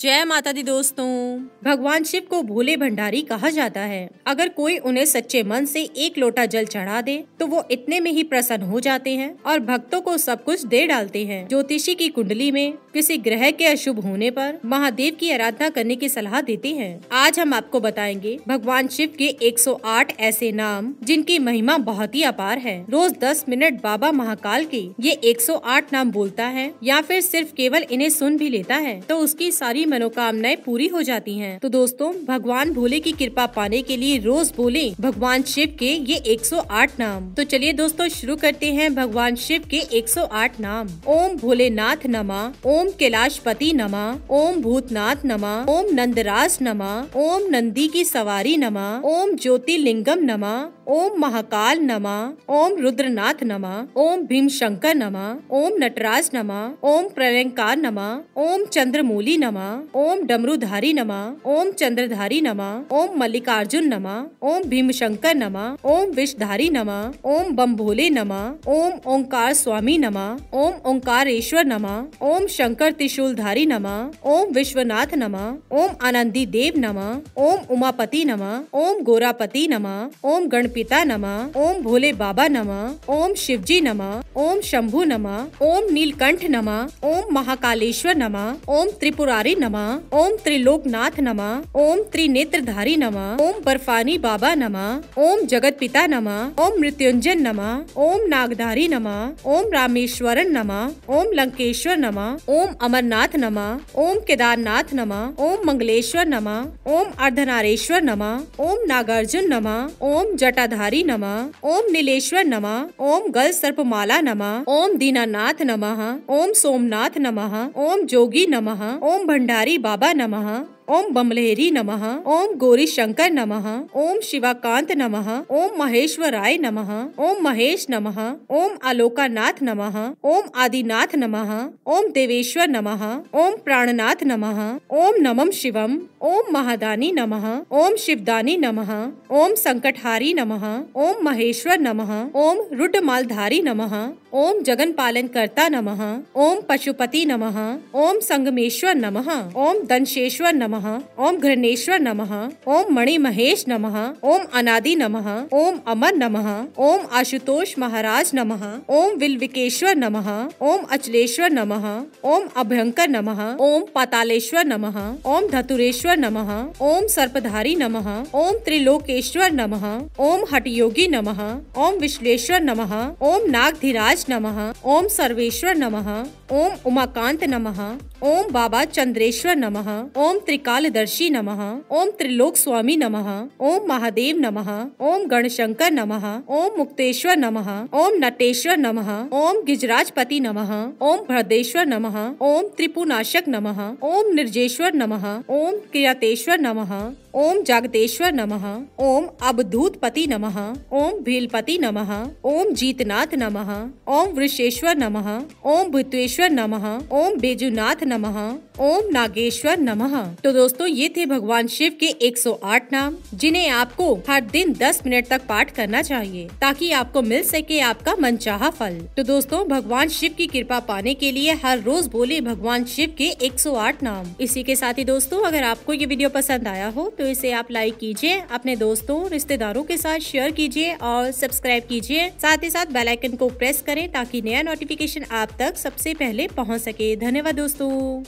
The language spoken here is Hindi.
जय माता दी दोस्तों भगवान शिव को भोले भंडारी कहा जाता है अगर कोई उन्हें सच्चे मन से एक लोटा जल चढ़ा दे तो वो इतने में ही प्रसन्न हो जाते हैं और भक्तों को सब कुछ दे डालते हैं ज्योतिषी की कुंडली में किसी ग्रह के अशुभ होने पर महादेव की आराधना करने की सलाह देते हैं आज हम आपको बताएंगे भगवान शिव के 108 ऐसे नाम जिनकी महिमा बहुत ही अपार है रोज दस मिनट बाबा महाकाल के ये 108 नाम बोलता है या फिर सिर्फ केवल इन्हें सुन भी लेता है तो उसकी सारी सारी मनोकामनाएं पूरी हो जाती हैं। तो दोस्तों भगवान भोले की कृपा पाने के लिए रोज बोले भगवान शिव के ये 108 नाम तो चलिए दोस्तों शुरू करते हैं भगवान शिव के 108 नाम ओम भोलेनाथ नमा ओम कैलाशपति नमा ओम भूतनाथ नमा ओम नंदराज नमा ओम नंदी की सवारी नमा ओम ज्योतिर्लिंगम नमा ओम महाकाल नमः ओम रुद्रनाथ नमः ओम भीम शंकर नमा ओम नटराज नमः ओम प्रलंकार नमः ओम चंद्रमूली नमः ओम डमरुधारी नमः ओम चंद्रधारी नमः ओम मल्लिकार्जुन नमः ओम भीम शंकर नमा ओम विषधारी नमः ओम बम्भोले नमः ओम ओंकार स्वामी नमः ओम ओंकारेश्वर नमः ओम शंकर त्रिशूलधारी नमः ओम विश्वनाथ नमः ओम आनंदी देव नमः ओम उमापति नमः ओम गोरापति नमः ओम गणपति पिता नमः ओम भोले बाबा नमः ओम शिवजी नमः ओम शंभु नमः ओम नीलकंठ नमः ओम महाकालेश्वर नमः ओम त्रिपुरारी नमः ओम त्रिलोकनाथ नमः ओम त्रिनेत्रधारी नमः ओम बर्फानी बाबा नमः ओम जगत पिता नमः ओम मृत्युंजन नमः ओम नागधारी नमः ओम रामेश्वरन नमः ओम लंकेश्वर नमः ओम अमरनाथ नमः ओम केदारनाथ नमः ओम मंगलेश्वर नमः ओम अर्धनारेश्वर नमः ओम नागार्जुन नमः ओम जटा गदाधारी नमः ओम नीलेश्वर नमः ओम गल सर्पमाला नमः ओम दीनानाथ नमः ओम सोमनाथ नमः ओम जोगी नमः ओम भंडारी बाबा नमः ओम बमलेहरी नमः ओम गौरी शंकर नमः ओम शिवाकांत नमः ओम महेश्वराय नमः ओम महेश नमः ओम अलोकानाथ नमः ओम आदिनाथ नमः ओम देवेश्वर नमः ओम प्राणनाथ नमः ओम नमम शिवम ओम महादानी नमः ओम शिवदानी नमः ओम संकटहारी नमः ओम महेश्वर नमः ओम रुडमालधारी नमः ओम जगन पालन करता नमः ओम पशुपति नमः ओम संगमेश्वर नमः ओम दंशेश्वर नमः नमः ओम घृणेश्वर नमः ओम मणि महेश नमः ओम अनादि नमः ओम अमर नमः ओम आशुतोष महाराज नमः ओम विल्विकेश्वर नमः ओम अचलेश्वर नमः ओम अभयंकर नमः ओम पातालेश्वर नमः ओम धतुरेश्वर नमः ओम सर्पधारी नमः ओम त्रिलोकेश्वर नमः ओम हटयोगी नमः ओम विश्लेश्वर नमः ओम नागधिराज नमः ओम सर्वेश्वर नमः ओम उमाकांत नमः ओम बाबा चंद्रेश्वर नमः ओम त्रिकालदर्शी नमः ओम त्रिलोक स्वामी नम ओम महादेव नमः ओम गणशंकर नमः ओम मुक्तेश्वर नमः ओम नटेश्वर नमः ओम गिजराजपति नमः ओम भ्रदेश्वर नमः ओम त्रिपुनाशक नमः ओम निर्जेश्वर नमः ओम किरातेश्वर नमः ओम जागतेश्वर नमः ओम अवधूतपति नमः ओम भीलपति नमः ओम जीतनाथ नमः ओम वृषेश्वर नमः ओम भूतेश्वर नमः ओम बेजुनाथ नमः ओम नागेश्वर नमः तो दोस्तों ये थे भगवान शिव के 108 नाम जिन्हें आपको हर दिन 10 मिनट तक पाठ करना चाहिए ताकि आपको मिल सके आपका मनचाहा फल तो दोस्तों भगवान शिव की कृपा पाने के लिए हर रोज बोले भगवान शिव के 108 नाम इसी के साथ ही दोस्तों अगर आपको ये वीडियो पसंद आया हो तो इसे आप लाइक कीजिए अपने दोस्तों रिश्तेदारों के साथ शेयर कीजिए और सब्सक्राइब कीजिए साथ ही साथ बेलाइकन को प्रेस करें ताकि नया नोटिफिकेशन आप तक सबसे पहले पहुँच सके धन्यवाद दोस्तों